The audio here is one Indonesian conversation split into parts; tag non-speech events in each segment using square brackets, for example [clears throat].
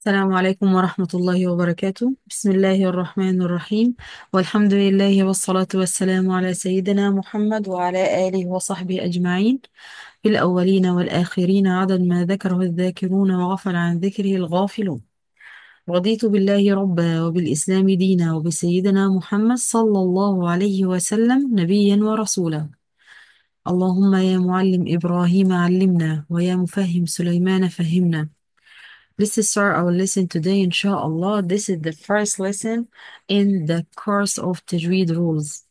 السلام عليكم ورحمة الله وبركاته بسم الله الرحمن الرحيم والحمد لله والصلاة والسلام على سيدنا محمد وعلى آله وصحبه أجمعين في الأولين والآخرين عدد ما ذكره الذاكرون وغفل عن ذكره الغافلون رضيت بالله ربا وبالإسلام دينا وبسيدنا محمد صلى الله عليه وسلم نبيا ورسولا اللهم يا معلم إبراهيم علمنا ويا مفهم سليمان فهمنا Let's start our lesson today, inshallah. This is the first lesson in the course of Tajweed rules.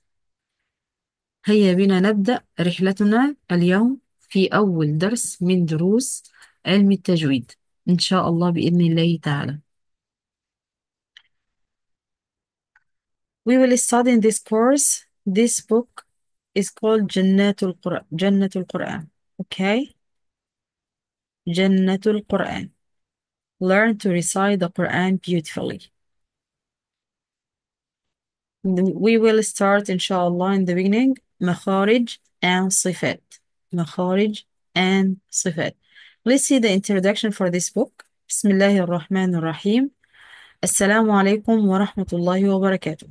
هيا بنا نبدأ رحلتنا اليوم في أول درس من دروس علم التجويد إن شاء الله بإذن الله تعالى. We will study in this course. This book is called جنات القرآن. جنة القرآن. Okay. جنة القرآن. learn to recite the Quran beautifully. We will start, inshallah, in the beginning, makharij and sifat. Makharij and sifat. Let's see the introduction for this book. Bismillah rahim Assalamu alaikum wa rahmatullahi wa barakatuh.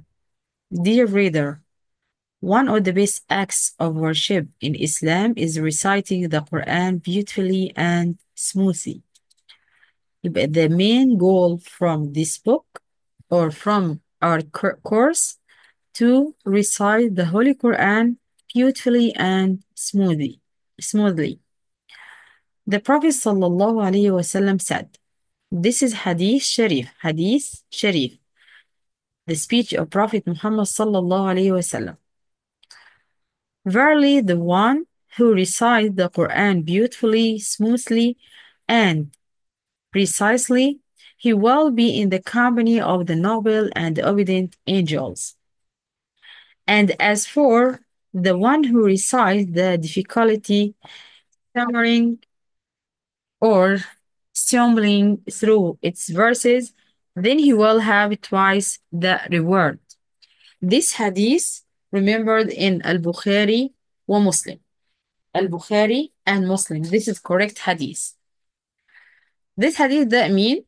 Dear reader, one of the best acts of worship in Islam is reciting the Quran beautifully and smoothly the main goal from this book or from our course to recite the Holy Quran beautifully and smoothly. smoothly. The Prophet وسلم, said, This is Hadith Sharif, Hadith Sharif, the speech of Prophet Muhammad. Verily, the one who recites the Quran beautifully, smoothly, and Precisely, he will be in the company of the noble and obedient angels. And as for the one who recites the difficulty, stammering or stumbling through its verses, then he will have twice the reward. This hadith remembered in Al-Bukhari wa Muslim. Al-Bukhari and Muslim. This is correct hadith. This hadith that mean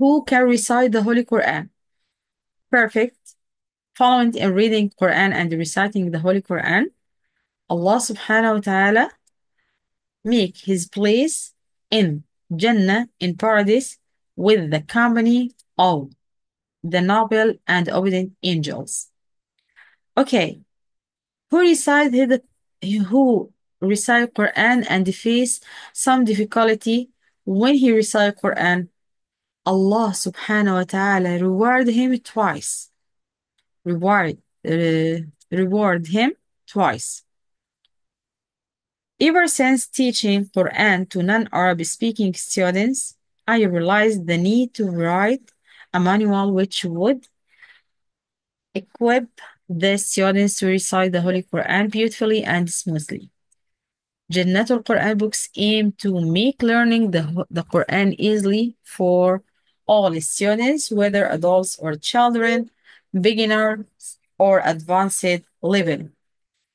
who can recite the Holy Quran. Perfect. Following and reading Quran and reciting the Holy Quran. Allah subhanahu wa ta'ala make his place in Jannah in paradise with the company of the noble and obedient angels. Okay, who recite who recite Quran and face some difficulty when he recited Quran, Allah subhanahu wa ta'ala rewarded him twice. Reward, uh, reward him twice. Ever since teaching Quran to non-Arab speaking students, I realized the need to write a manual which would equip the students to recite the Holy Quran beautifully and smoothly. Jannatul Quran books aim to make learning the, the Quran easily for all students, whether adults or children, beginners or advanced level.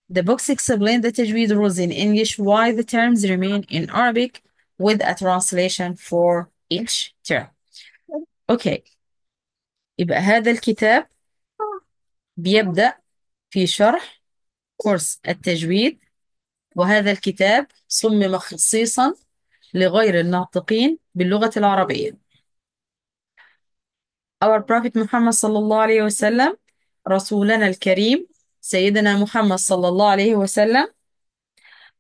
The books explain the Tajweed rules in English while the terms remain in Arabic with a translation for each term. Okay. يبقى هذا الكتاب بيبدأ في شرح كورس التجويد وهذا الكتاب صمم خصيصا لغير الناطقين باللغة العربية Our Prophet Muhammad صلى الله عليه وسلم رسولنا الكريم سيدنا محمد صلى الله عليه وسلم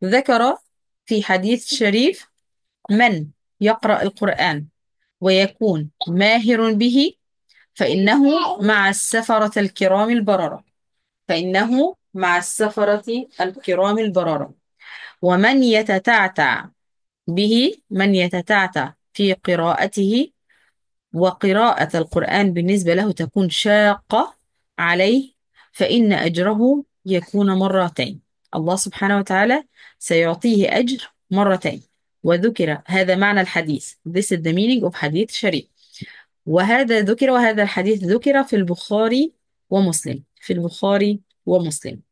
ذكر في حديث شريف من يقرأ القرآن ويكون ماهر به فإنه مع السفرة الكرام البررة فإنه مع السفرة الكرام البررة ومن يتتعتع به من يتتعتع في قراءته وقراءة القرآن بالنسبة له تكون شاقة عليه فإن أجره يكون مرتين الله سبحانه وتعالى سيعطيه أجر مرتين وذكر هذا معنى الحديث This is the meaning of حديث شريف وهذا ذكر وهذا الحديث ذكر في البخاري ومسلم في البخاري ومسلم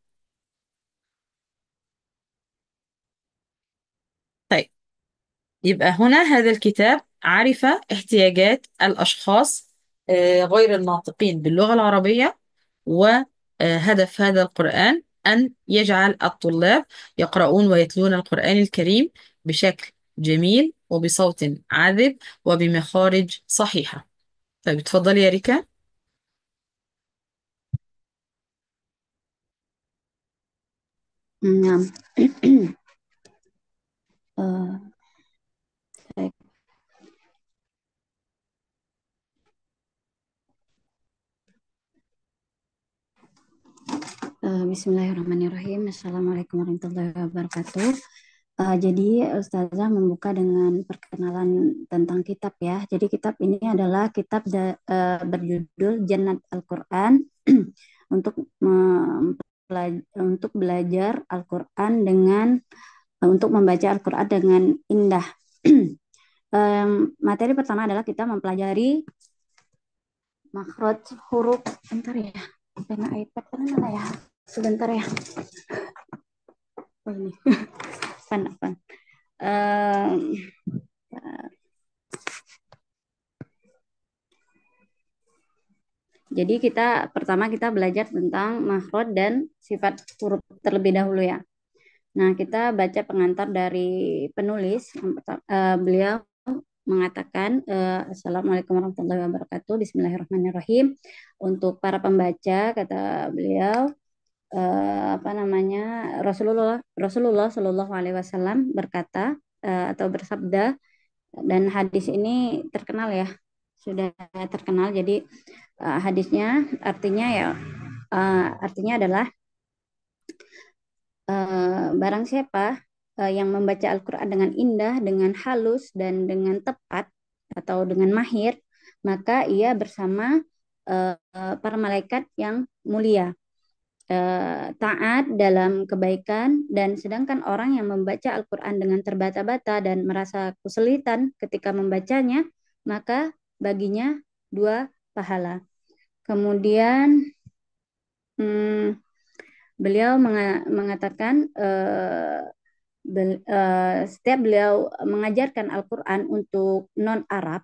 يبقى هنا هذا الكتاب عرف احتياجات الأشخاص آه، غير الناطقين باللغة العربية وهدف آه، هذا القرآن أن يجعل الطلاب يقرؤون ويتلون القرآن الكريم بشكل جميل وبصوت عذب وبمخارج صحيحة طيب اتفضلي يا ريكا نعم [clears throat] آه. Eh, bismillahirrahmanirrahim. Assalamualaikum warahmatullahi wabarakatuh. Uh, jadi Ustazah membuka dengan perkenalan tentang kitab ya. Jadi kitab ini adalah kitab uh, berjudul Jannat Al-Qur'an [clears throat] untuk untuk belajar Al-Qur'an dengan uh, untuk membaca Al-Qur'an dengan indah. um, [clears throat] materi pertama adalah kita mempelajari makhraj huruf. Bentar ya. Pena iPad mana ya? sebentar ya. Oh ini. Pan, pan. Um, Jadi kita pertama kita belajar tentang makhluk dan sifat huruf terlebih dahulu ya. Nah, kita baca pengantar dari penulis e, beliau mengatakan e, Assalamualaikum warahmatullahi wabarakatuh Bismillahirrahmanirrahim untuk para pembaca kata beliau Eh, apa namanya Rasulullah Rasulullah Shallallahu Alaihi Wasallam berkata uh, atau bersabda dan hadis ini terkenal ya sudah terkenal jadi uh, hadisnya artinya ya uh, artinya adalah uh, barang siapa uh, yang membaca Al-Quran dengan indah dengan halus dan dengan tepat atau dengan mahir maka ia bersama uh, para malaikat yang mulia. Eh, taat dalam kebaikan dan sedangkan orang yang membaca Al-Qur'an dengan terbata-bata dan merasa kesulitan ketika membacanya maka baginya dua pahala. Kemudian hmm, beliau mengatakan uh, bel, uh, setiap beliau mengajarkan Al-Qur'an untuk non Arab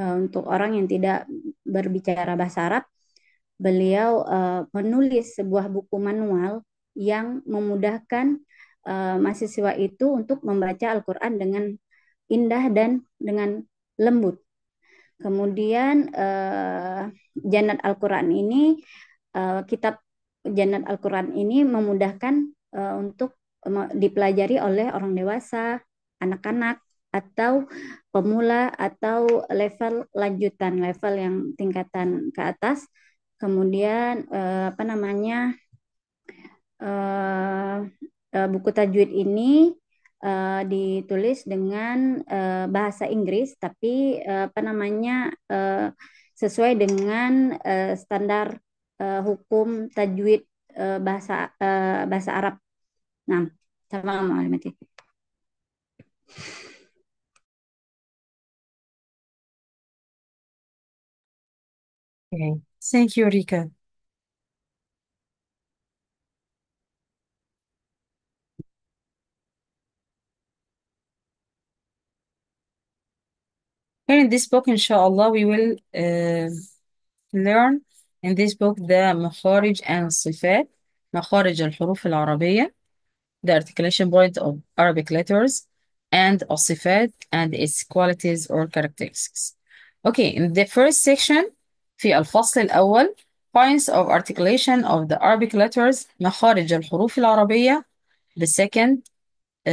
uh, untuk orang yang tidak berbicara bahasa Arab beliau uh, menulis sebuah buku manual yang memudahkan uh, mahasiswa itu untuk membaca Al-Quran dengan indah dan dengan lembut. Kemudian uh, eh, Janat Al-Quran ini, uh, kitab Janat Al-Quran ini memudahkan uh, untuk dipelajari oleh orang dewasa, anak-anak, atau pemula atau level lanjutan, level yang tingkatan ke atas kemudian eh, apa namanya eh, eh, buku tajwid ini eh, ditulis dengan eh, bahasa Inggris tapi eh, apa namanya eh, sesuai dengan eh, standar eh, hukum tajwid eh, bahasa eh, bahasa Arab. Nah, sama Muhammad. Okay. Thank you, Rika. Here in this book, inshallah, we will uh, learn in this book the مخارج and صفات مخارج الحروف العربية the articulation point of Arabic letters and الصفات and its qualities or characteristics. Okay, in the first section, في الفصل الأول Points of articulation of the Arabic letters مخارج الحروف العربية The second uh,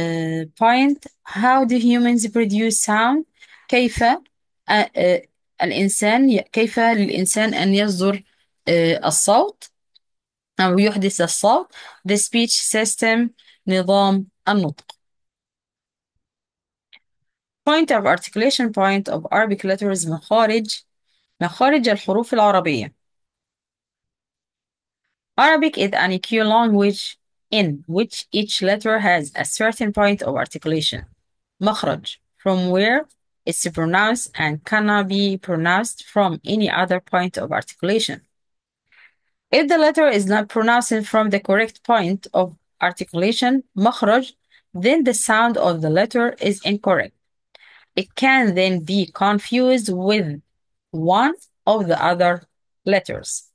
point How do humans produce sound كيف uh, الإنسان كيف للإنسان أن يصدر الصوت أو يحدث الصوت The speech system نظام النطق Point of articulation point of Arabic letters مخارج مخارج الحروف العربية Arabic is an EQ language in which each letter has a certain point of articulation مخرج from where it's pronounced and cannot be pronounced from any other point of articulation If the letter is not pronounced from the correct point of articulation, مخرج, then the sound of the letter is incorrect. It can then be confused with one of the other letters.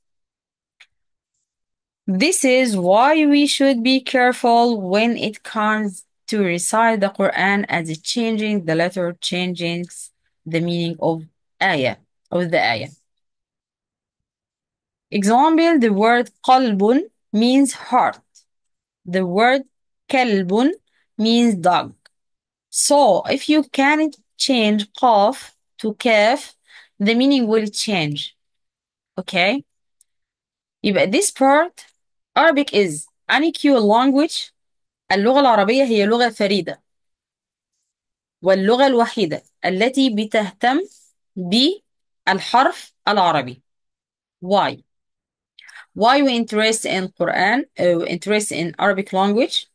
This is why we should be careful when it comes to recite the Quran as it changing the letter changes the meaning of ayah of the ayah. Example, the word qalbun means heart. The word kalbun means dog. So if you can change qaf to kaf, the meaning will change. Okay? يبقى this part Arabic is unequal language اللغة العربية هي لغة فريدة واللغة الوحيدة التي بتهتم بالحرف العربي why why we interest in Quran uh, interest in Arabic language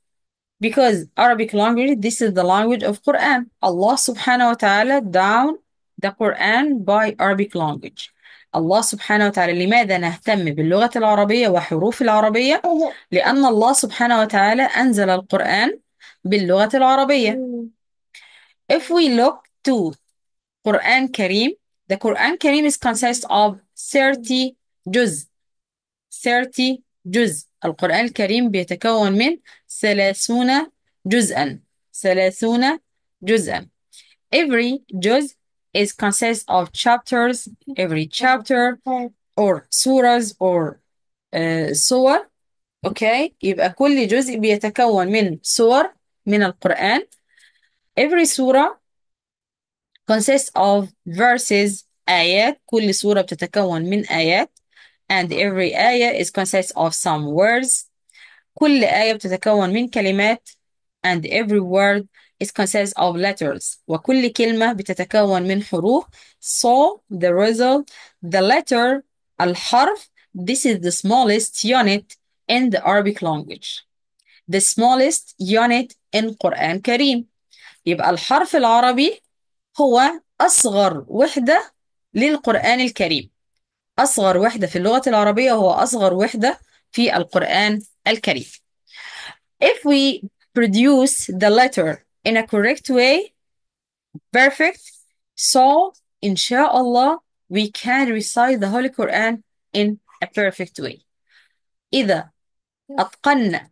because Arabic language this is the language of Quran Allah subhanahu wa ta'ala down ده قرآن by Arabic language الله سبحانه وتعالى لماذا نهتم باللغة العربية وحروف العربية لأن الله سبحانه وتعالى أنزل القرآن باللغة العربية if we look to Quran كريم the Quran Karim is consist of 30 جزء 30 جزء القرآن الكريم بيتكون من 30 جزءا 30 جزءا every جزء It consists of chapters, every chapter, or surahs or uh, surah, okay يبقى كل جزء بيتكون من سور من القرآن every surah consists of verses آيات كل سورة بتتكون من آيات and every آية is consists of some words كل آية بتتكون من كلمات and every word It consists of letters وكل كلمة بتتكون من حروف So the result The letter الحرف This is the smallest unit in the Arabic language The smallest unit in قرآن كريم يبقى الحرف العربي هو أصغر وحدة للقرآن الكريم أصغر وحدة في اللغة العربية هو أصغر وحدة في القرآن الكريم If we produce the letter in a correct way perfect so inshallah we can recite the Holy Quran in a perfect way إذا أتقنا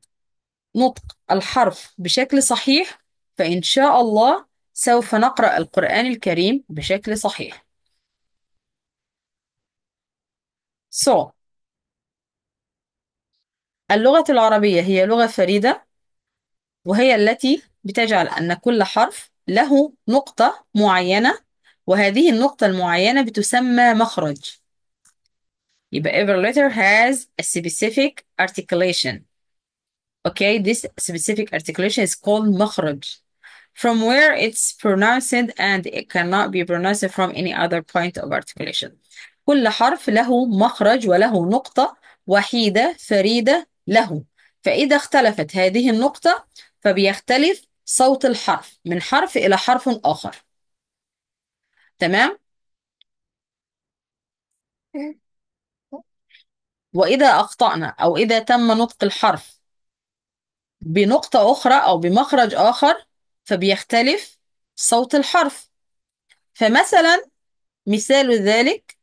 نطق الحرف بشكل صحيح فإن شاء الله سوف نقرأ القرآن الكريم بشكل صحيح so اللغة العربية هي لغة فريدة وهي التي بتجعل أن كل حرف له نقطة معينة وهذه النقطة المعينة بتسمى مخرج يبقى every letter has a specific articulation okay this specific articulation is called مخرج from where it's pronounced and it cannot be pronounced from any other point of articulation كل حرف له مخرج وله نقطة وحيدة فريدة له فإذا اختلفت هذه النقطة فبيختلف صوت الحرف من حرف إلى حرف آخر تمام وإذا أخطأنا أو إذا تم نطق الحرف بنقطة أخرى أو بمخرج آخر فبيختلف صوت الحرف فمثلا مثال ذلك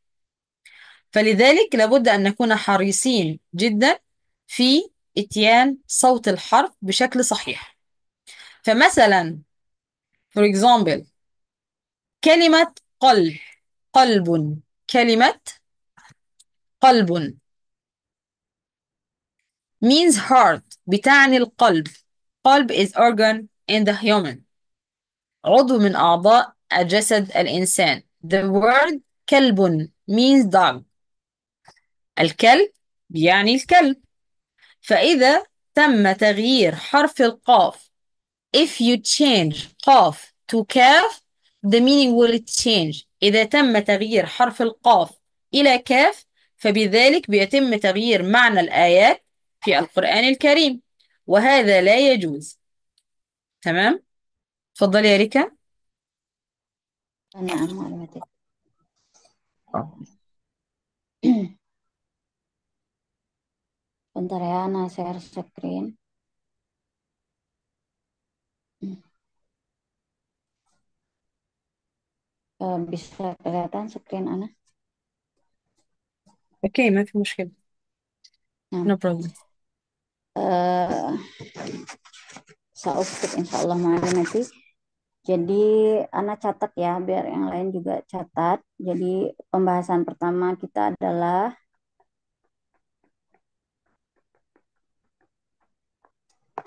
فلذلك لابد أن نكون حريصين جدا في إتيان صوت الحرف بشكل صحيح فمثلا for example كلمة قلب قلب كلمة قلب means heart بتعني القلب قلب is organ in the human عضو من أعضاء الجسد الإنسان the word كلب means dog الكلب يعني الكلب فإذا تم تغيير حرف القاف if you change قاف to كاف the meaning will change إذا تم تغيير حرف القاف إلى كاف فبذلك بيتم تغيير معنى الآيات في القرآن الكريم وهذا لا يجوز تمام تفضلي يا ريكا أنا أمر آه. [clears throat] سعر Eh, bisa kelihatan screen Ana? oke ما في مشكلة Nah. no problem uh, سأكتب إن شاء nanti jadi Ana catat ya biar yang lain juga catat jadi pembahasan pertama kita adalah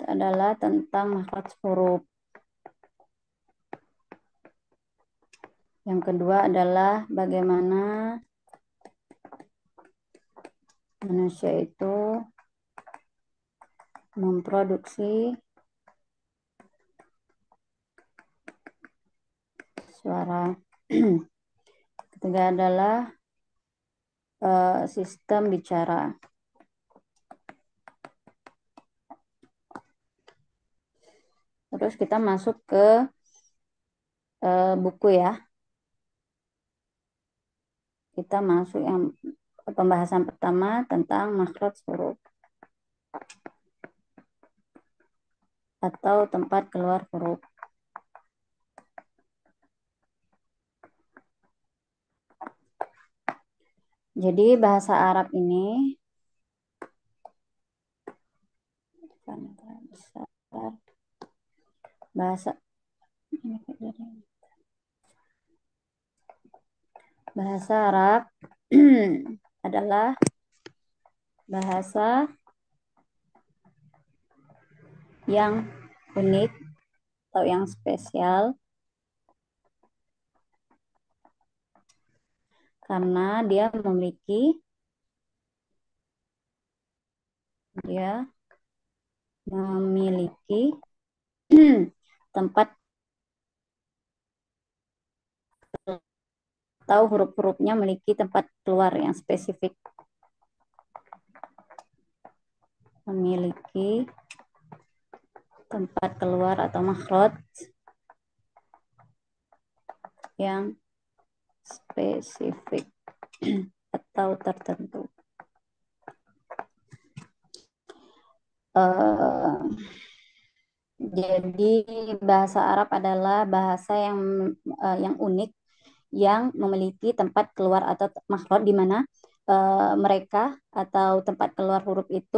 adalah tentang makhluk huruf Yang kedua adalah bagaimana manusia itu memproduksi suara. [clears throat] Ketiga adalah uh, sistem bicara. Terus kita masuk ke uh, buku ya kita masuk yang pembahasan pertama tentang makhraj huruf atau tempat keluar huruf. Jadi bahasa Arab ini bahasa ini bahasa Arab [clears throat] adalah bahasa yang unik atau yang spesial karena dia memiliki dia memiliki [clears throat] tempat atau huruf-hurufnya memiliki tempat keluar yang spesifik. Memiliki tempat keluar atau makhrot yang spesifik atau tertentu. Uh, jadi bahasa Arab adalah bahasa yang uh, yang unik yang memiliki tempat keluar atau makhluk di mana uh, mereka atau tempat keluar huruf itu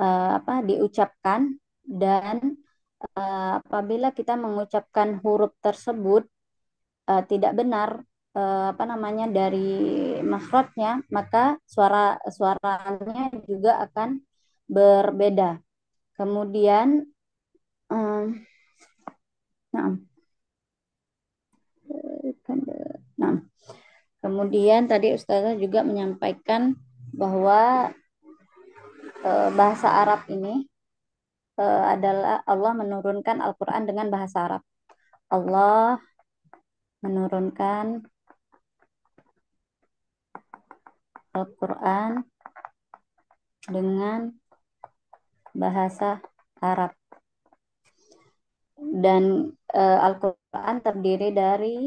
uh, apa diucapkan dan uh, apabila kita mengucapkan huruf tersebut uh, tidak benar uh, apa namanya dari makhluknya maka suara suaranya juga akan berbeda kemudian um, nah kan, Nah, kemudian tadi Ustazah juga menyampaikan bahwa e, bahasa Arab ini e, adalah Allah menurunkan Al-Quran dengan bahasa Arab. Allah menurunkan Al-Quran dengan bahasa Arab. Dan e, Al-Quran terdiri dari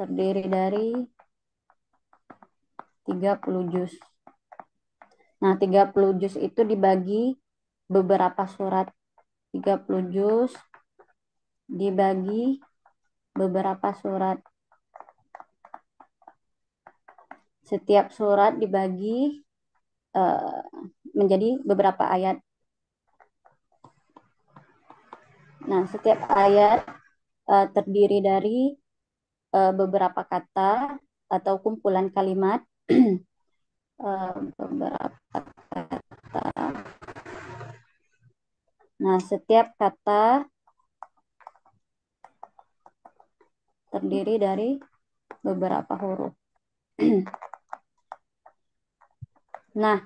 terdiri dari 30 juz. Nah, 30 juz itu dibagi beberapa surat. 30 juz dibagi beberapa surat. Setiap surat dibagi uh, menjadi beberapa ayat. Nah, setiap ayat uh, terdiri dari uh, beberapa kata atau kumpulan kalimat uh, [clears throat] beberapa kata. Nah, setiap kata terdiri dari beberapa huruf. [clears throat] nah,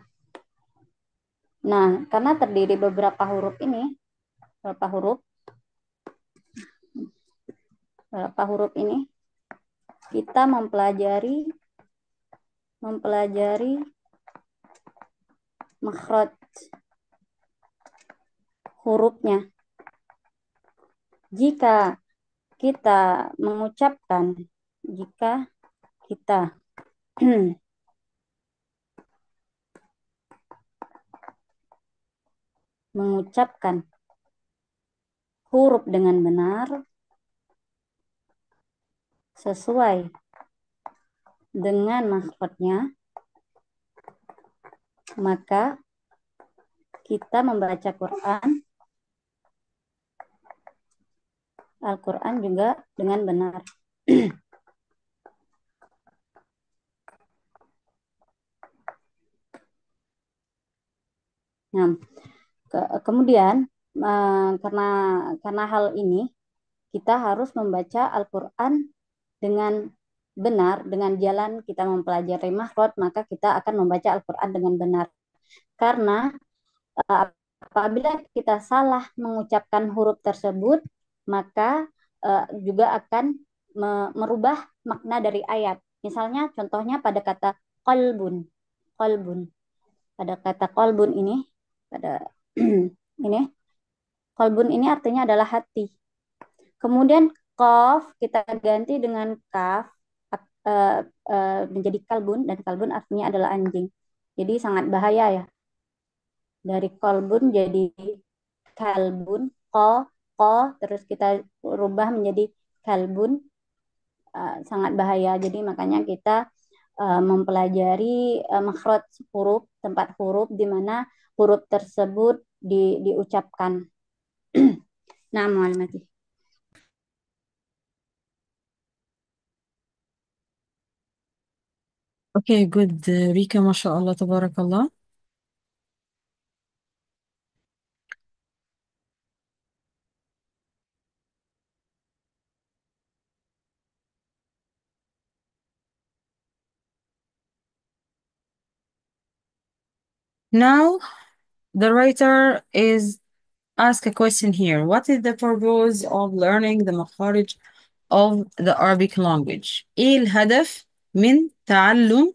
nah karena terdiri beberapa huruf ini, beberapa huruf, beberapa huruf ini kita mempelajari mempelajari makhraj hurufnya. Jika kita mengucapkan jika kita [clears throat] mengucapkan huruf dengan benar sesuai dengan maskotnya, maka kita membaca Quran, Al-Quran juga dengan benar. [clears throat] Nah, ke kemudian eh, karena karena hal ini kita harus membaca Al-Qur'an dengan benar, dengan jalan kita mempelajari makhluk maka kita akan membaca Al-Quran dengan benar. Karena eh, apabila kita salah mengucapkan huruf tersebut, maka eh, juga akan merubah makna dari ayat. Misalnya contohnya pada kata kolbun, kolbun. Pada kata kolbun ini, pada [clears throat] ini, kolbun ini artinya adalah hati. Kemudian kof kita ganti dengan kaf uh, uh, menjadi kalbun dan kalbun artinya adalah anjing. Jadi sangat bahaya ya. Dari kalbun jadi kalbun, ko, ko, terus kita rubah menjadi kalbun. Uh, sangat bahaya. Jadi makanya kita uh, mempelajari uh, makhraj huruf, tempat huruf di mana huruf tersebut di, diucapkan. [clears throat] nah, mualimati. Okay, good, uh, Rika, ما شاء الله تبارك الله. Now, the writer is ask a question here. What is the purpose of learning the makharij of the Arabic language? إيه الهدف من تعلم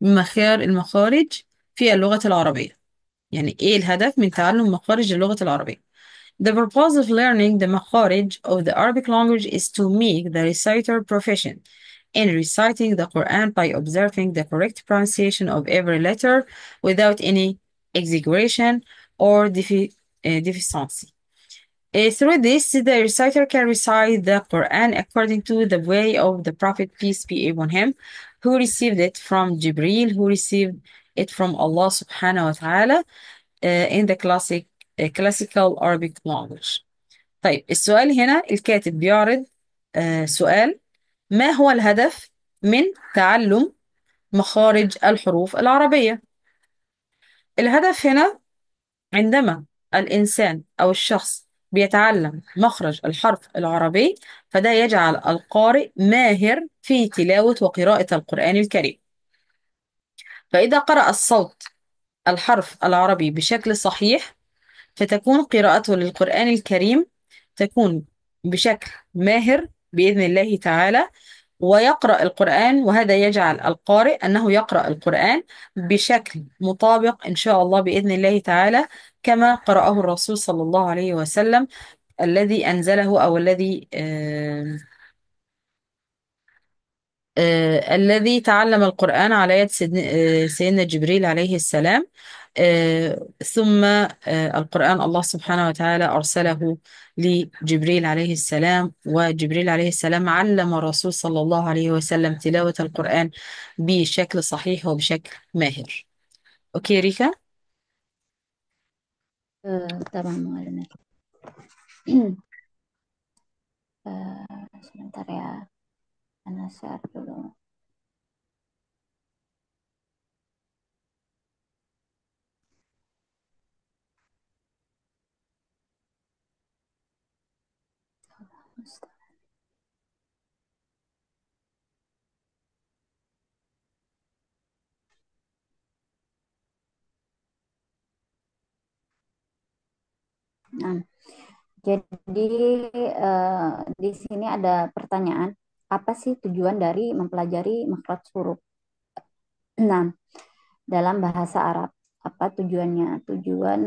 مخار المخارج في اللغة العربية يعني إيه الهدف من تعلم مخارج اللغة العربية The purpose of learning the makharij of the Arabic language is to make the reciter proficient in reciting the Quran by observing the correct pronunciation of every letter without any exaggeration or deficiency. Eh, through this, the reciter can recite the Quran according to the way of the Prophet, peace be upon him, who received it from Jibreel, who received it from Allah subhanahu wa ta'ala uh, in the classic, uh, classical Arabic language. طيب السؤال هنا الكاتب بيعرض سؤال ما هو الهدف من تعلم مخارج الحروف العربية؟ الهدف هنا عندما الإنسان أو الشخص بيتعلم مخرج الحرف العربي فده يجعل القارئ ماهر في تلاوة وقراءة القرآن الكريم فإذا قرأ الصوت الحرف العربي بشكل صحيح فتكون قراءته للقرآن الكريم تكون بشكل ماهر بإذن الله تعالى ويقرأ القرآن وهذا يجعل القارئ أنه يقرأ القرآن بشكل مطابق إن شاء الله بإذن الله تعالى كما قرأه الرسول صلى الله عليه وسلم الذي أنزله أو الذي آه آه الذي تعلم القرآن على يد آه، سيدنا جبريل عليه السلام آه ثم آه القرآن الله سبحانه وتعالى أرسله لجبريل عليه السلام وجبريل عليه السلام علم الرسول صلى الله عليه وسلم تلاوة القرآن بشكل صحيح وبشكل ماهر أوكي ريكا تمام uh, [clears throat] eh, sebentar ya karena share dulu Nah, jadi eh, di sini ada pertanyaan, apa sih tujuan dari mempelajari makhraj huruf? Nah, dalam bahasa Arab, apa tujuannya? Tujuan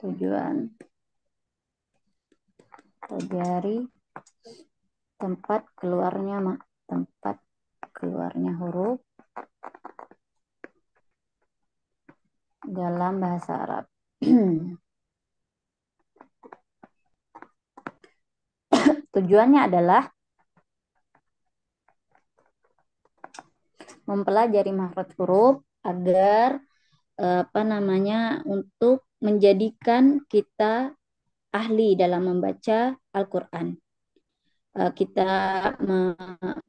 tujuan pelajari tempat keluarnya tempat keluarnya huruf dalam bahasa Arab. [clears throat] Tujuannya adalah mempelajari makhraj huruf agar eh, apa namanya untuk menjadikan kita ahli dalam membaca Al-Qur'an. Eh, kita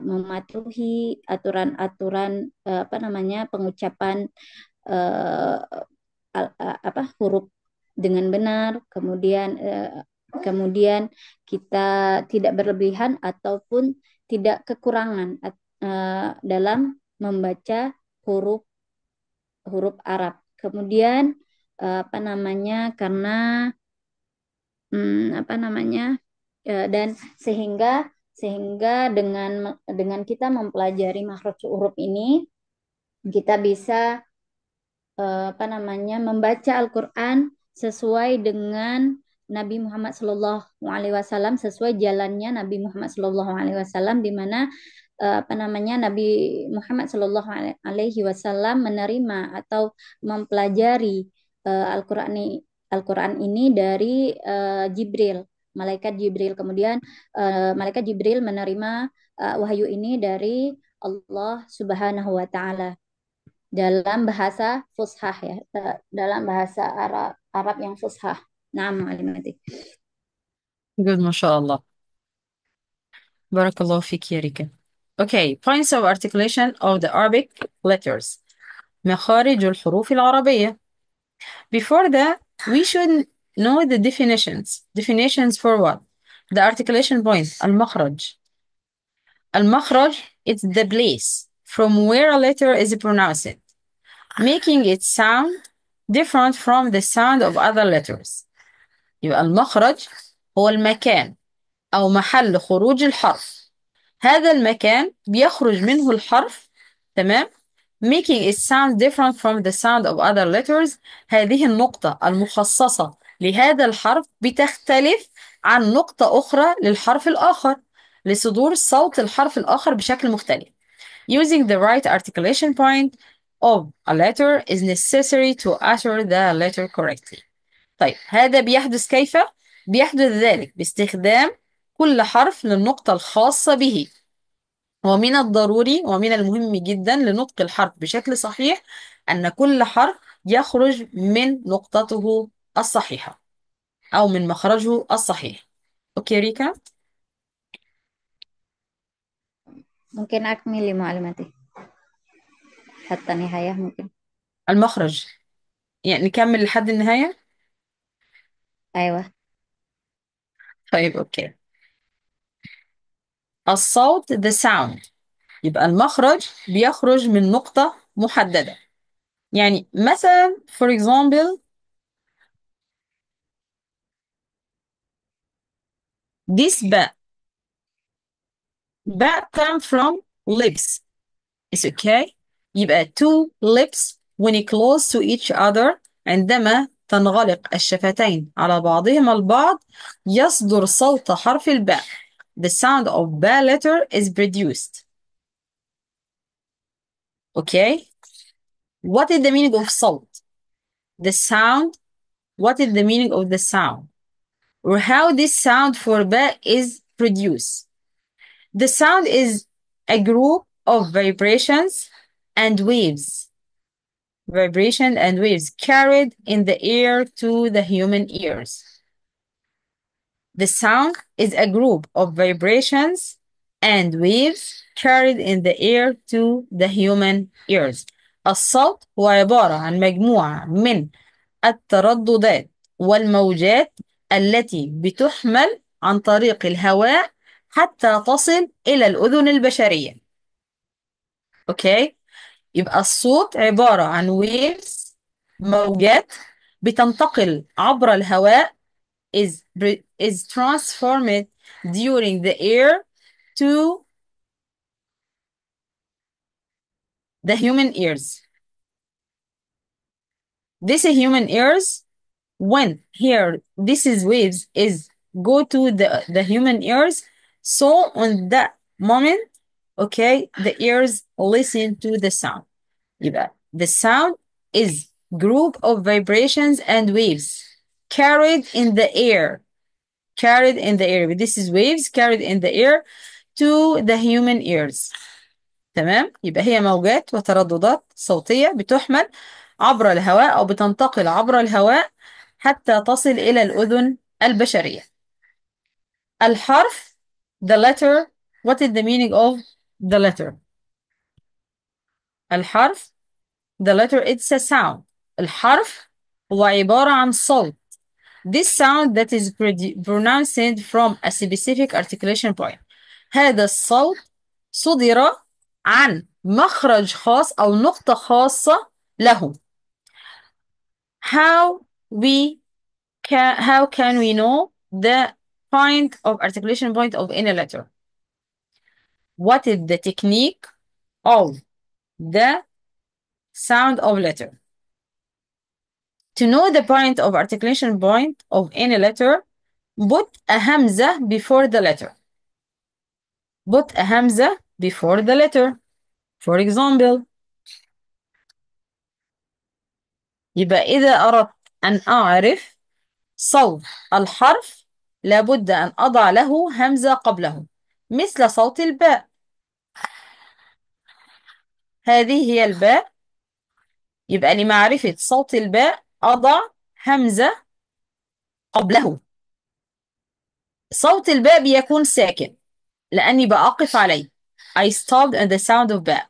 mematuhi aturan-aturan eh, apa namanya pengucapan apa huruf dengan benar, kemudian kemudian kita tidak berlebihan ataupun tidak kekurangan uh, dalam membaca huruf huruf Arab. Kemudian uh, apa namanya karena hmm, apa namanya uh, dan sehingga sehingga dengan dengan kita mempelajari makhraj huruf ini kita bisa apa namanya membaca Al-Qur'an sesuai dengan Nabi Muhammad Shallallahu Alaihi Wasallam sesuai jalannya Nabi Muhammad Shallallahu Alaihi Wasallam di mana eh, apa namanya Nabi Muhammad Shallallahu Alaihi Wasallam menerima atau mempelajari eh, Al-Quran ini Al-Quran ini dari eh, Jibril, malaikat Jibril. Kemudian malaikat Jibril menerima wahyu ini dari Allah Subhanahu wa taala dalam bahasa fushah ya, dalam bahasa Arab Arab yang fushah. نعم معلمة Good, ما شاء الله. بارك الله فيك يا ريكا. Okay, points of articulation of the Arabic letters. مخارج الحروف العربية. Before that, we should know the definitions. Definitions for what? The articulation point. المخرج. المخرج It's the place from where a letter is pronounced, making its sound different from the sound of other letters. يبقى المخرج هو المكان أو محل خروج الحرف هذا المكان بيخرج منه الحرف تمام making it sound different from the sound of other letters هذه النقطة المخصصة لهذا الحرف بتختلف عن نقطة أخرى للحرف الآخر لصدور صوت الحرف الآخر بشكل مختلف using the right articulation point of a letter is necessary to utter the letter correctly طيب هذا بيحدث كيف؟ بيحدث ذلك باستخدام كل حرف للنقطة الخاصة به ومن الضروري ومن المهم جدا لنطق الحرف بشكل صحيح أن كل حرف يخرج من نقطته الصحيحة أو من مخرجه الصحيح أوكي ريكا؟ ممكن أكمل معلمتي حتى نهاية ممكن المخرج يعني نكمل لحد النهاية أيوه طيب اوكي الصوت the sound يبقى المخرج بيخرج من نقطة محددة يعني مثلا for example this ba ba come from lips it's okay يبقى two lips when close to each other عندما تنغلق الشفتين على بعضهما البعض يصدر صوت حرف الباء The sound of B letter is produced Okay What is the meaning of salt? The sound What is the meaning of the sound? Or how this sound for B is produced? The sound is a group of vibrations and waves vibration and waves carried in the air to the human ears. The sound is a group of vibrations and waves carried in the air to the human ears. الصوت هو عبارة عن مجموعة من الترددات والموجات التي بتحمل عن طريق الهواء حتى تصل إلى الأذن البشرية. Okay. يبقى الصوت عبارة عن waves موجات بتنتقل عبر الهواء is is transformed during the air to the human ears. This is human ears when here this is waves is go to the the human ears so on that moment okay the ears listen to the sound the sound is group of vibrations and waves carried in the air carried in the air this is waves carried in the air to the human ears تمام يبقى هي موجات وترددات صوتية بتحمل عبر الهواء أو بتنتقل عبر الهواء حتى تصل إلى الأذن البشرية الحرف the letter what is the meaning of the letter الحرف the letter it's a sound الحرف هو عبارة عن صوت this sound that is pronounced from a specific articulation point هذا الصوت صدر عن مخرج خاص أو نقطة خاصة له how we can how can we know the point of articulation point of any letter What is the technique of the sound of letter? To know the point of articulation point of any letter, put a hamza before the letter. Put a hamza before the letter. For example, يبقى إذا أردت أن أعرف صوت الحرف لابد أن أضع له همزة قبله مثل صوت الباء هذه هي الباء يبقى لمعرفة صوت الباء أضع همزة قبله صوت الباء بيكون ساكن لأني بأقف عليه I stopped at the sound of باء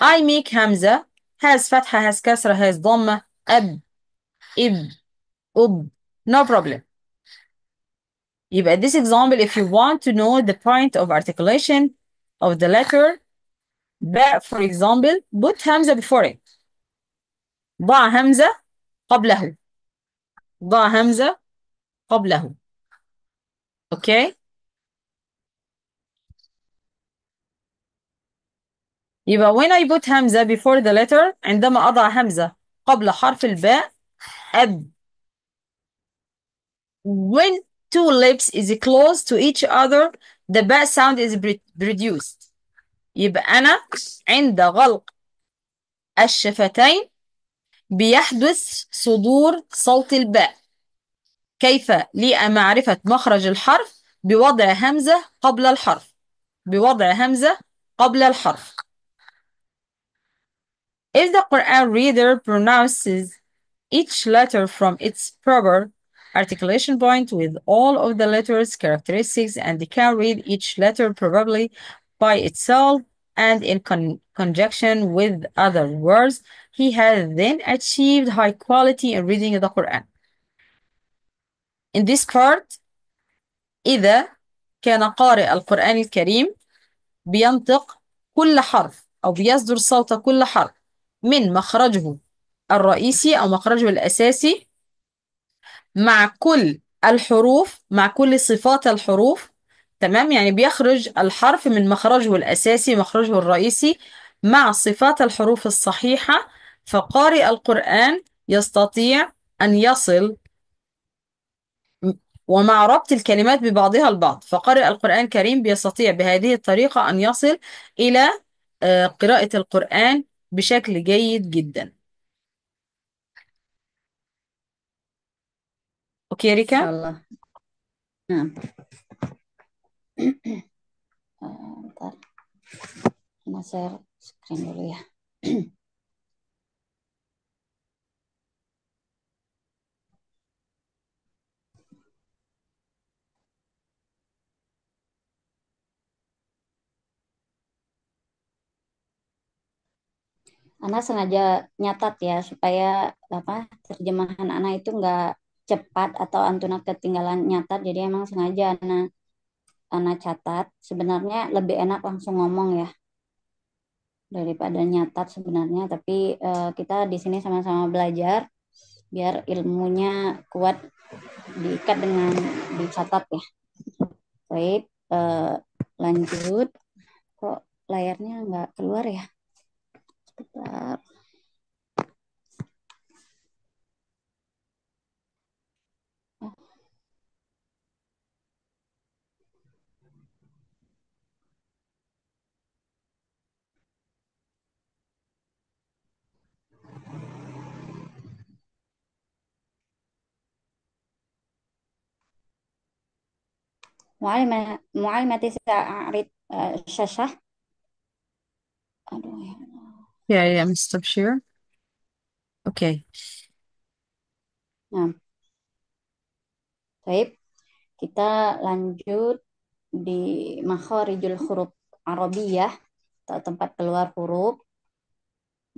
I make همزة has فتحة has كسرة has ضمة أب إب أب no problem يبقى this example if you want to know the point of articulation of the letter باء for example put همزة before it ضع همزة قبله ضع همزة قبله okay يبقى when I put همزة before the letter عندما أضع همزة قبل حرف الباء أب when two lips is close to each other the باء sound is produced يبقى أنا عند غلق الشفتين بيحدث صدور صوت الباء كيف لي معرفة مخرج الحرف بوضع همزة قبل الحرف بوضع همزة قبل الحرف If the Quran reader pronounces each letter from its proper articulation point with all of the letters characteristics and can read each letter probably by itself and in con conjunction with other words, he has then achieved high quality in reading the Quran. In this part, إذا كان قارئ القرآن الكريم بينطق كل حرف أو بيصدر صوت كل حرف من مخرجه الرئيسي أو مخرجه الأساسي مع كل الحروف مع كل صفات الحروف تمام يعني بيخرج الحرف من مخرجه الأساسي مخرجه الرئيسي مع صفات الحروف الصحيحة فقارئ القرآن يستطيع أن يصل ومع ربط الكلمات ببعضها البعض فقارئ القرآن الكريم بيستطيع بهذه الطريقة أن يصل إلى آه، قراءة القرآن بشكل جيد جدا أوكي يا شاء ريكا الله نعم [clears throat] Eh, ntar Nah, share screen dulu ya. [clears throat] Ana sengaja nyatat ya supaya apa terjemahan Ana itu nggak cepat atau antuna ketinggalan nyatat. Jadi emang sengaja Ana Ana catat, sebenarnya lebih enak langsung ngomong ya daripada nyatat sebenarnya. Tapi uh, kita di sini sama-sama belajar biar ilmunya kuat diikat dengan dicatat ya. Baik, uh, lanjut. Kok layarnya nggak keluar ya? Sebentar. Mu'allimah mu'allimati sa'arid uh, eh, syashah. Aduh ya Ya, ya, Mr. Bashir. Oke. Nah. Baik. Kita lanjut di makharijul huruf Arabiyah atau tempat keluar huruf.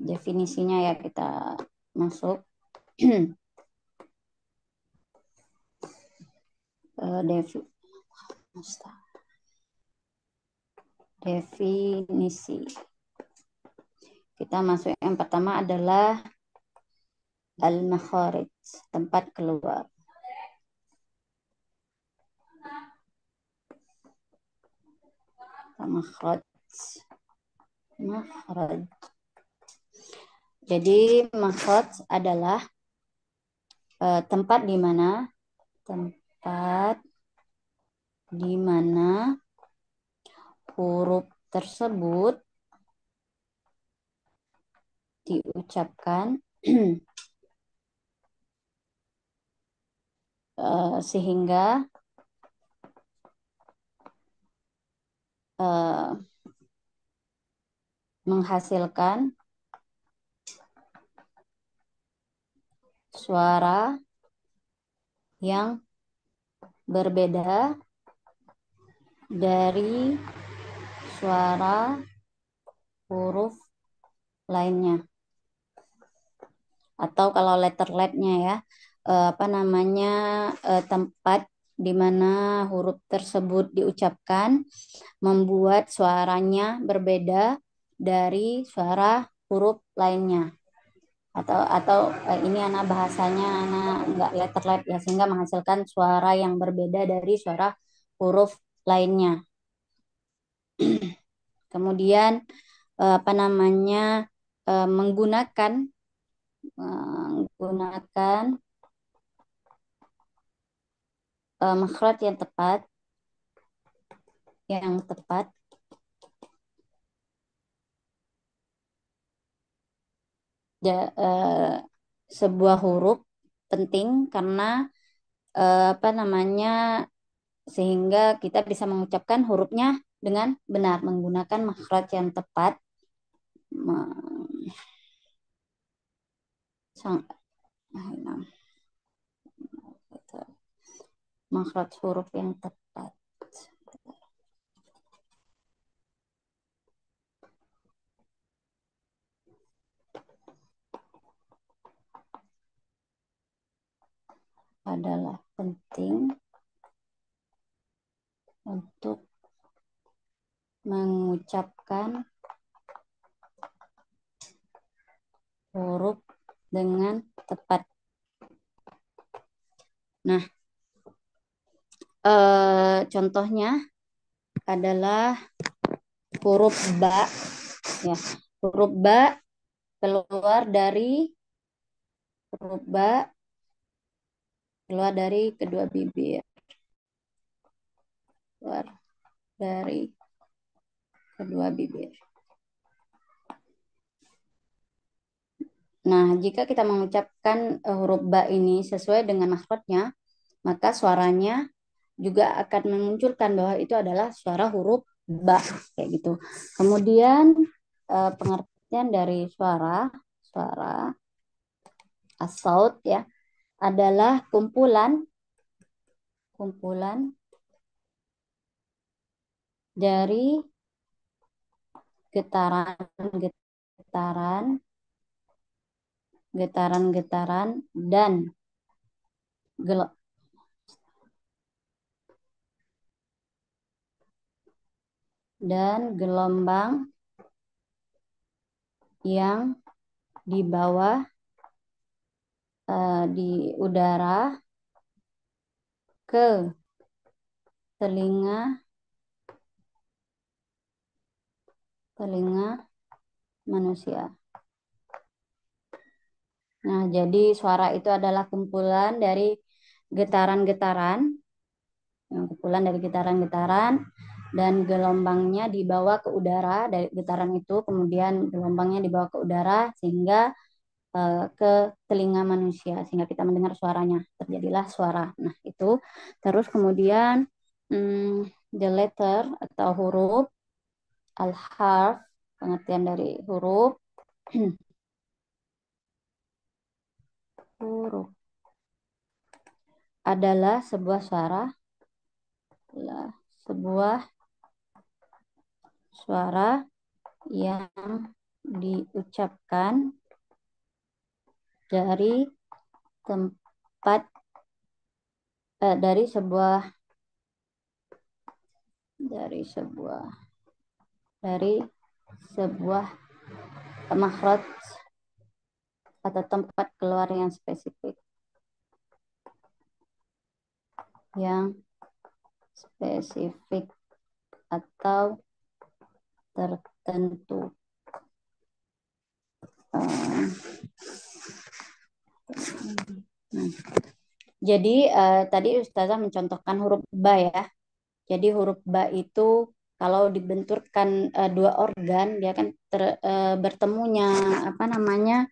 Definisinya ya kita masuk. uh, [clears throat] Definisi. Kita masuk yang pertama adalah al-makharij, tempat keluar. Makhraj. Makhraj. Jadi makhraj adalah uh, tempat di mana tempat di mana huruf tersebut diucapkan [clears throat] eh, sehingga uh, menghasilkan suara yang berbeda dari suara huruf lainnya atau kalau letter letternya ya eh, apa namanya eh, tempat di mana huruf tersebut diucapkan membuat suaranya berbeda dari suara huruf lainnya atau atau eh, ini anak bahasanya anak nggak letter ya sehingga menghasilkan suara yang berbeda dari suara huruf lainnya. [clears throat] Kemudian eh, apa namanya eh, menggunakan menggunakan eh, makhluk yang tepat yang tepat ya sebuah huruf penting karena apa namanya sehingga kita bisa mengucapkan hurufnya dengan benar menggunakan makhraj yang tepat makhraj huruf yang tepat adalah penting untuk mengucapkan huruf dengan tepat. Nah, e, contohnya adalah huruf ba. Ya, huruf ba keluar dari huruf ba keluar dari kedua bibir keluar dari kedua bibir. Nah, jika kita mengucapkan eh, huruf ba ini sesuai dengan maksudnya, maka suaranya juga akan memunculkan bahwa itu adalah suara huruf ba kayak gitu. Kemudian eh, pengertian dari suara suara asaut ya adalah kumpulan kumpulan dari getaran-getaran getaran-getaran dan gel dan gelombang yang di bawah uh, di udara ke telinga telinga manusia. Nah, jadi suara itu adalah kumpulan dari getaran-getaran, kumpulan dari getaran-getaran, dan gelombangnya dibawa ke udara dari getaran itu, kemudian gelombangnya dibawa ke udara sehingga eh, ke telinga manusia, sehingga kita mendengar suaranya, terjadilah suara. Nah, itu terus kemudian hmm, the letter atau huruf al-harf, pengertian dari huruf. [clears throat] huruf adalah sebuah suara adalah sebuah suara yang diucapkan dari tempat eh, dari sebuah dari sebuah dari sebuah makhraj atau tempat keluar yang spesifik. Yang spesifik atau tertentu. Eh, jadi eh, tadi Ustazah mencontohkan huruf ba ya. Jadi huruf ba itu kalau dibenturkan uh, dua organ dia kan ter, eh, bertemunya apa namanya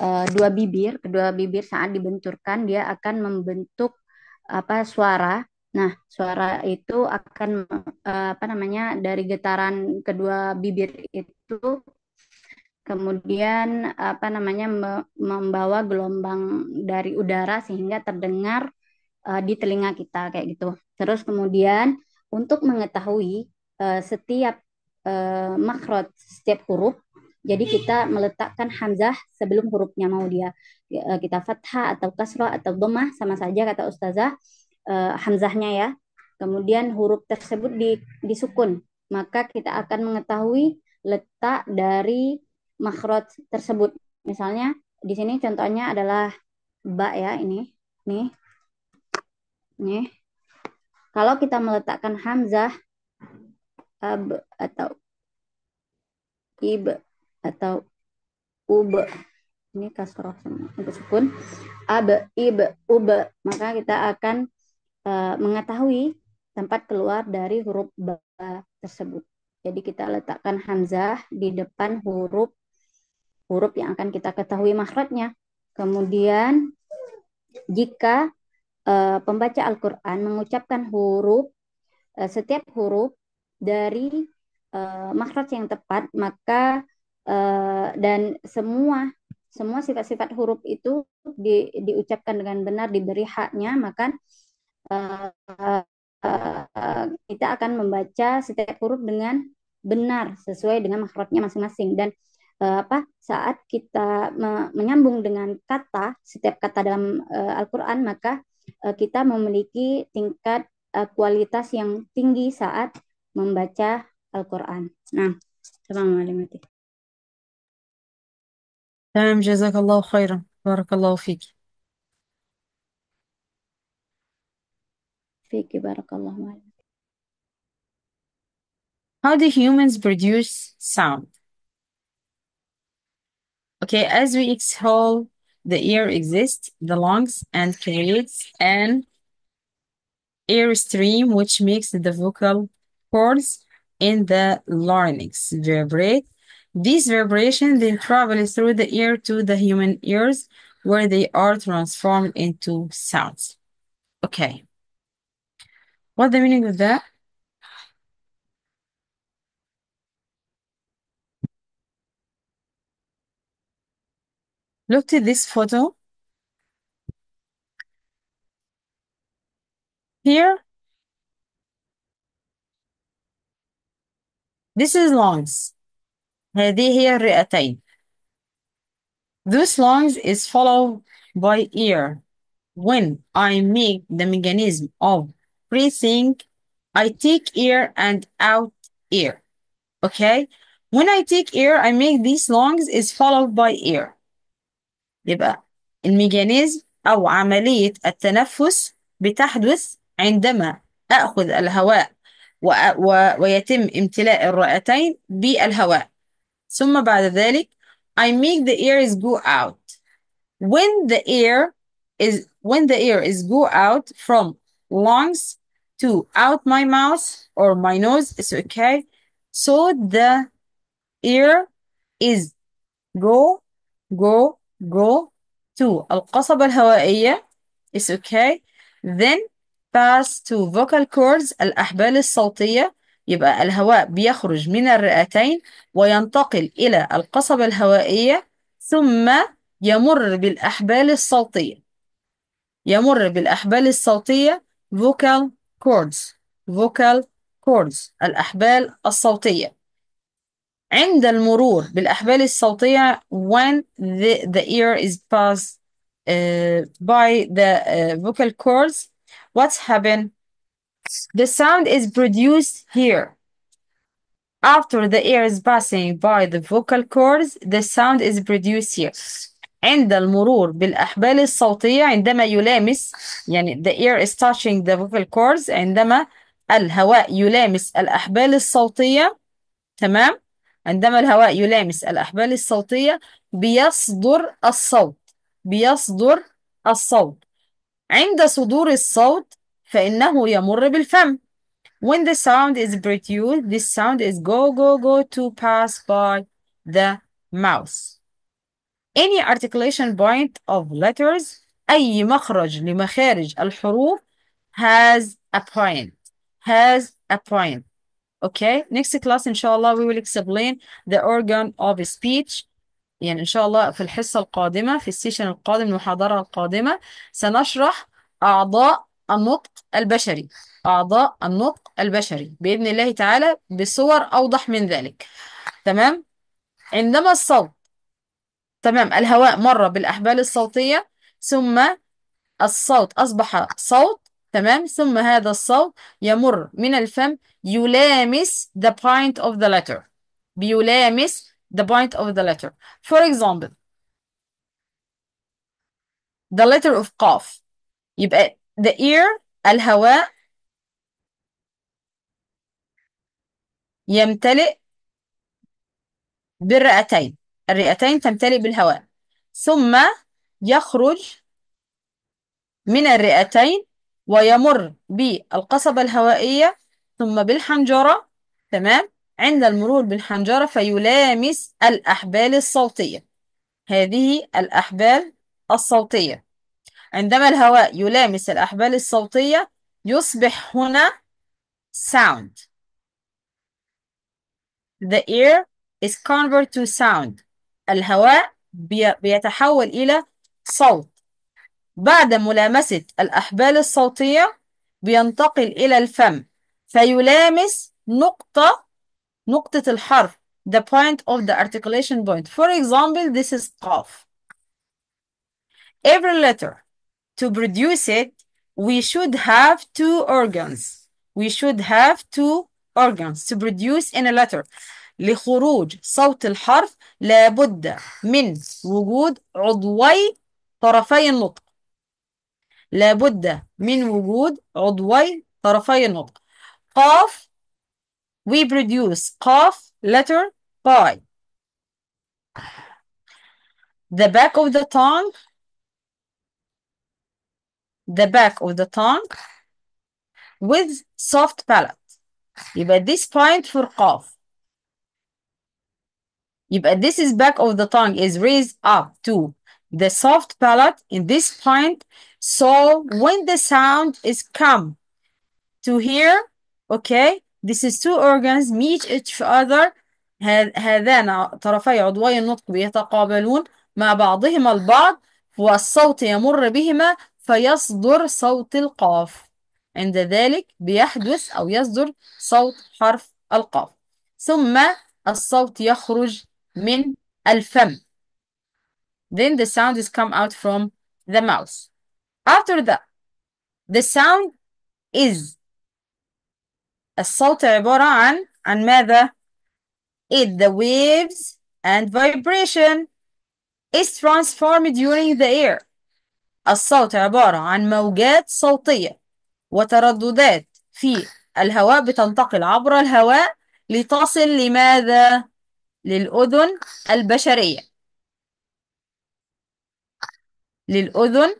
uh, dua bibir kedua bibir saat dibenturkan dia akan membentuk apa suara nah suara itu akan uh, apa namanya dari getaran kedua bibir itu kemudian apa namanya membawa gelombang dari udara sehingga terdengar di telinga kita kayak gitu terus kemudian untuk mengetahui Eh, setiap uh, eh, makrot, setiap huruf. Jadi kita meletakkan hamzah sebelum hurufnya mau dia eh, kita fathah atau kasrah atau domah sama saja kata ustazah uh, hamzahnya ya. Kemudian huruf tersebut di, disukun, maka kita akan mengetahui letak dari makrot tersebut. Misalnya di sini contohnya adalah ba ya ini, nih, nih. Kalau kita meletakkan hamzah ab atau ib atau ub ini kasroh semua untuk eh, sukun ab ib ub maka kita akan uh, mengetahui tempat keluar dari huruf ba tersebut jadi kita letakkan hamzah di depan huruf huruf yang akan kita ketahui makhrajnya kemudian jika uh, pembaca Al-Qur'an mengucapkan huruf uh, setiap huruf dari uh, makhraj yang tepat maka uh, dan semua semua sifat-sifat huruf itu di, diucapkan dengan benar diberi haknya maka uh, uh, kita akan membaca setiap huruf dengan benar sesuai dengan makhrajnya masing-masing dan uh, apa saat kita me menyambung dengan kata setiap kata dalam uh, Al-Qur'an maka uh, kita memiliki tingkat uh, kualitas yang tinggi saat membaca Al-Quran. Nah, tamam Alimati. تمام جزاك الله خيرا بارك الله فيك فيك بارك How do humans produce sound? Okay, as we exhale, the ear exists, the lungs, and creates an air stream which makes the vocal chords in the larynx vibrate. These vibrations then travel through the ear to the human ears where they are transformed into sounds. Okay. what the meaning of that? Look at this photo. Here, This is lungs. هذه هي الرئتين. This lungs is followed by ear. When I make the mechanism of breathing, I take ear and out ear. Okay? When I take air, I make these lungs is followed by air. يبقى الميكانيزم أو عملية التنفس بتحدث عندما أخذ الهواء و... و... ويتم امتلاء الرئتين بالهواء ثم بعد ذلك I make the ears go out when the air is when the air is go out from lungs to out my mouth or my nose it's okay so the air is go go go to القصبة الهوائية it's okay then pass to vocal cords الأحبال الصوتية يبقى الهواء بيخرج من الرئتين وينتقل إلى القصبة الهوائية ثم يمر بالأحبال الصوتية يمر بالأحبال الصوتية vocal cords vocal cords الأحبال الصوتية عند المرور بالأحبال الصوتية when the, the ear is passed uh, by the uh, vocal cords what's happened? The sound is produced here. After the air is passing by the vocal cords, the sound is produced here. عند المرور بالأحبال الصوتية عندما يلامس يعني the air is touching the vocal cords عندما الهواء يلامس الأحبال الصوتية تمام عندما الهواء يلامس الأحبال الصوتية بيصدر الصوت بيصدر الصوت عند صدور الصوت فإنه يمر بالفم When the sound is produced, this sound is go, go, go to pass by the mouth. Any articulation point of letters أي مخرج لمخارج الحروف has a point has a point okay next class inshallah we will explain the organ of speech يعني إن شاء الله في الحصة القادمة في السيشن القادم المحاضرة القادمة سنشرح أعضاء النطق البشري أعضاء النطق البشري بإذن الله تعالى بصور أوضح من ذلك تمام عندما الصوت تمام الهواء مر بالأحبال الصوتية ثم الصوت أصبح صوت تمام ثم هذا الصوت يمر من الفم يلامس the point of the letter بيلامس the point of the letter for example the letter of قاف يبقى the ear الهواء يمتلئ بالرئتين الرئتين تمتلئ بالهواء ثم يخرج من الرئتين ويمر بالقصبة الهوائية ثم بالحنجرة تمام عند المرور بالحنجرة فيلامس الأحبال الصوتية هذه الأحبال الصوتية عندما الهواء يلامس الأحبال الصوتية يصبح هنا sound The air is converted to sound الهواء بيتحول إلى صوت بعد ملامسة الأحبال الصوتية بينتقل إلى الفم فيلامس نقطة نقطة الحرف the point of the articulation point. For example, this is قاف. Every letter, to produce it, we should have two organs. We should have two organs to produce in a letter. لخروج صوت الحرف لابد من وجود عضوي طرفي النطق. لابد من وجود عضوي طرفي النطق. قاف we produce قاف letter by. The back of the tongue. The back of the tongue with soft palate. at this point for قاف. يبقى this is back of the tongue is raised up to the soft palate in this point. So when the sound is come to here, okay, This is two organs meet each other هذان طرفي عضوي النطق بيتقابلون مع بعضهما البعض والصوت يمر بهما فيصدر صوت القاف عند ذلك بيحدث أو يصدر صوت حرف القاف ثم الصوت يخرج من الفم then the sound is come out from the mouth after that the sound is الصوت عبارة عن عن ماذا؟ It the waves and vibration is transformed during the air. الصوت عبارة عن موجات صوتية وترددات في الهواء بتنتقل عبر الهواء لتصل لماذا؟ للأذن البشرية للأذن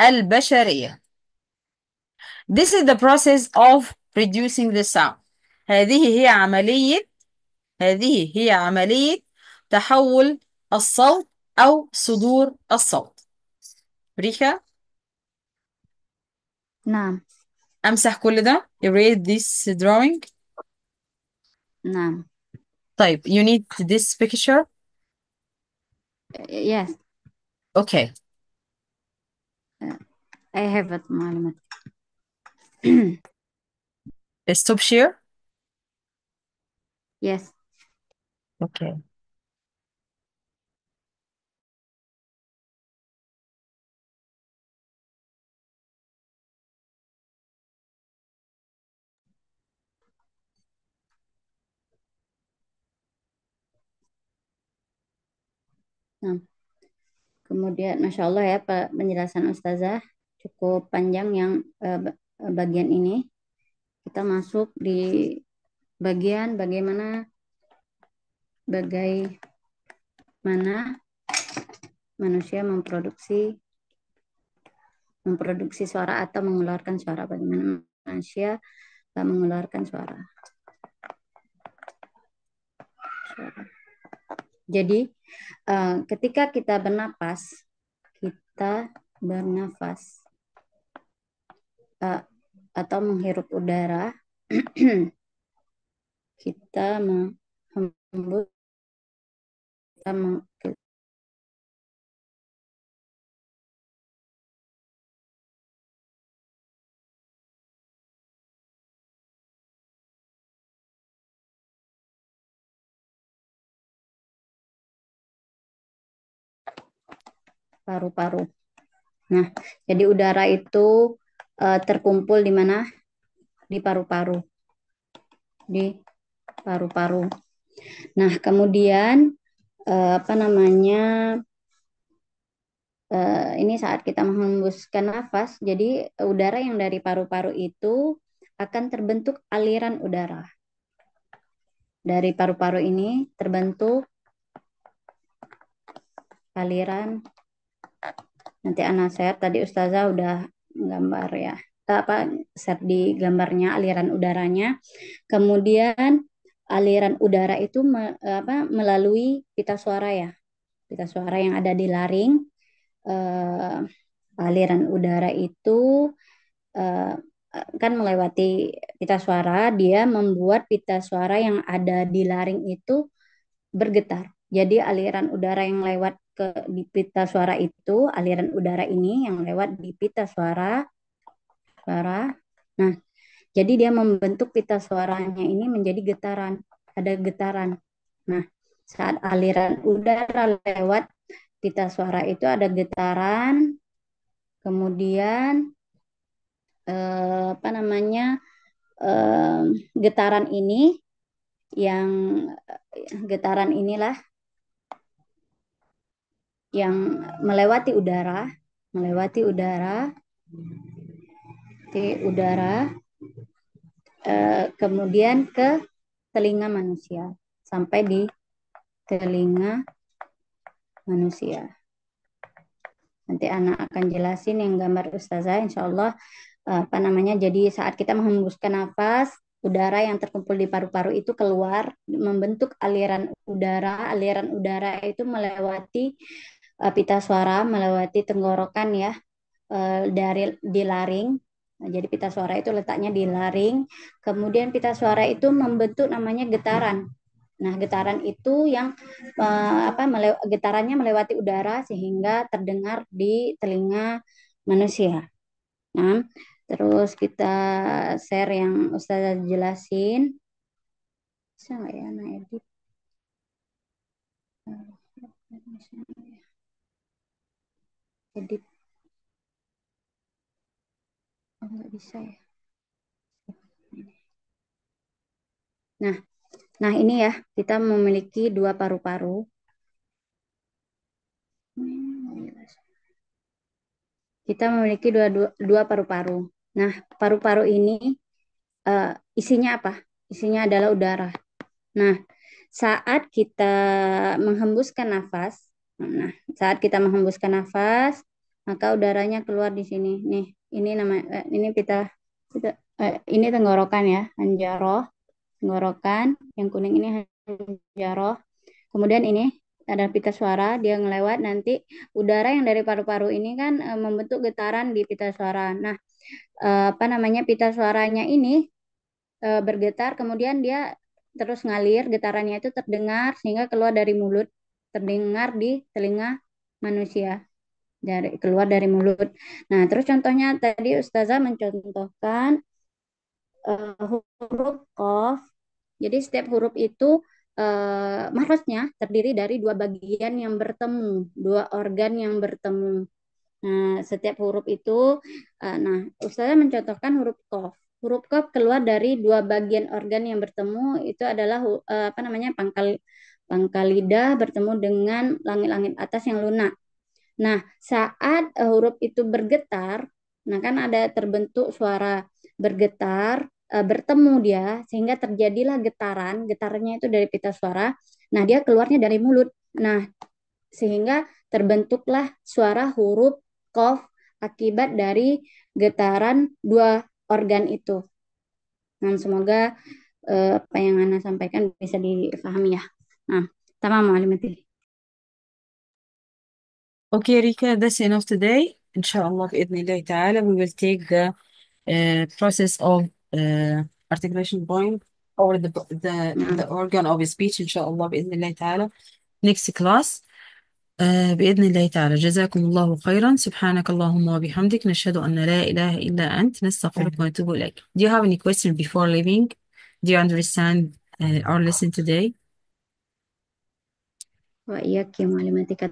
البشرية This is the process of producing the sound هذه هي عملية هذه هي عملية تحول الصوت أو صدور الصوت ريكا نعم أمسح كل ده erase this drawing نعم طيب you need this picture yes okay I have it معلومات [clears throat] stop share? Yes. Okay. Nah, kemudian Masya Allah ya Pak, penjelasan Ustazah cukup panjang yang eh, bagian ini. Kita masuk di bagian bagaimana bagaimana manusia memproduksi memproduksi suara atau mengeluarkan suara bagaimana manusia e, mengeluarkan suara. suara. Jadi e, ketika kita bernapas, kita bernafas. E, atau menghirup udara [clears throat] kita menghembus kita meng, paru-paru. Nah, jadi udara itu Eh, terkumpul di mana? Di paru-paru. Di paru-paru. Nah, kemudian uh, apa namanya? Uh, ini saat kita menghembuskan nafas, jadi udara yang dari paru-paru itu akan terbentuk aliran udara. Dari paru-paru ini terbentuk aliran nanti anak saya tadi ustazah udah gambar ya eh, apa set di gambarnya aliran udaranya kemudian aliran udara itu me, eh, apa melalui pita suara ya pita suara yang ada di laring uh, aliran udara itu uh, kan melewati pita suara dia membuat pita suara yang ada di laring itu bergetar jadi aliran udara yang lewat ke di pita suara itu aliran udara ini yang lewat di pita suara suara. Nah, jadi dia membentuk pita suaranya ini menjadi getaran, ada getaran. Nah, saat aliran udara lewat pita suara itu ada getaran, kemudian eh, apa namanya eh, getaran ini yang getaran inilah yang melewati udara, melewati udara, di udara, eh, kemudian ke telinga manusia sampai di telinga manusia. Nanti anak akan jelasin yang gambar ustazah, insya Allah eh, apa namanya. Jadi saat kita menghembuskan nafas, udara yang terkumpul di paru-paru itu keluar, membentuk aliran udara. Aliran udara itu melewati Eh, pita suara melewati tenggorokan ya eh, dari di laring. Nah, jadi pita suara itu letaknya di laring. Kemudian pita suara itu membentuk namanya getaran. Nah, getaran itu yang eh, apa melew, getarannya melewati udara sehingga terdengar di telinga manusia. Nah, terus kita share yang Ustazah jelasin. Bisa ya, Nah, edit? edit oh, nggak bisa ya nah nah ini ya kita memiliki dua paru-paru kita memiliki dua dua, dua paru-paru nah paru-paru ini uh, isinya apa isinya adalah udara nah saat kita menghembuskan nafas Nah, saat kita menghembuskan nafas, maka udaranya keluar di sini. Nih, ini nama eh, ini pita, kita eh, ini tenggorokan ya, hanjaroh tenggorokan. Yang kuning ini hanjaroh Kemudian ini ada pita suara, dia ngelewat nanti udara yang dari paru-paru ini kan eh, membentuk getaran di pita suara. Nah, eh, apa namanya pita suaranya ini eh, bergetar, kemudian dia terus ngalir, getarannya itu terdengar sehingga keluar dari mulut terdengar di telinga manusia dari keluar dari mulut. Nah, terus contohnya tadi ustazah mencontohkan uh, huruf qaf. Jadi setiap huruf itu uh, terdiri dari dua bagian yang bertemu, dua organ yang bertemu. Nah, setiap huruf itu uh, nah ustazah mencontohkan huruf qaf. Huruf qaf keluar dari dua bagian organ yang bertemu itu adalah uh, apa namanya pangkal Langka lidah bertemu dengan langit-langit atas yang lunak. Nah, saat eh, huruf itu bergetar, nah kan ada terbentuk suara bergetar, eh, bertemu dia, sehingga terjadilah getaran. getarnya itu dari pita suara. Nah, dia keluarnya dari mulut. Nah, sehingga terbentuklah suara huruf kof akibat dari getaran dua organ itu. Nah, semoga eh, apa yang Ana sampaikan bisa difahami ya. آه تبع معلمتي Okay, Rika, that's enough today. Inshallah, بإذن الله تعالى, we will take the uh, process of uh, articulation point or the, the, mm-hmm. the organ of speech, inshallah, بإذن الله تعالى. Next class. آه، بإذن الله تعالى جزاكم الله خيرا سبحانك اللهم وبحمدك نشهد أن لا إله إلا أنت نستغفرك ونتوب إليك Do you have any question before leaving? Do you understand uh, our lesson today? wa iyyakum wa limatika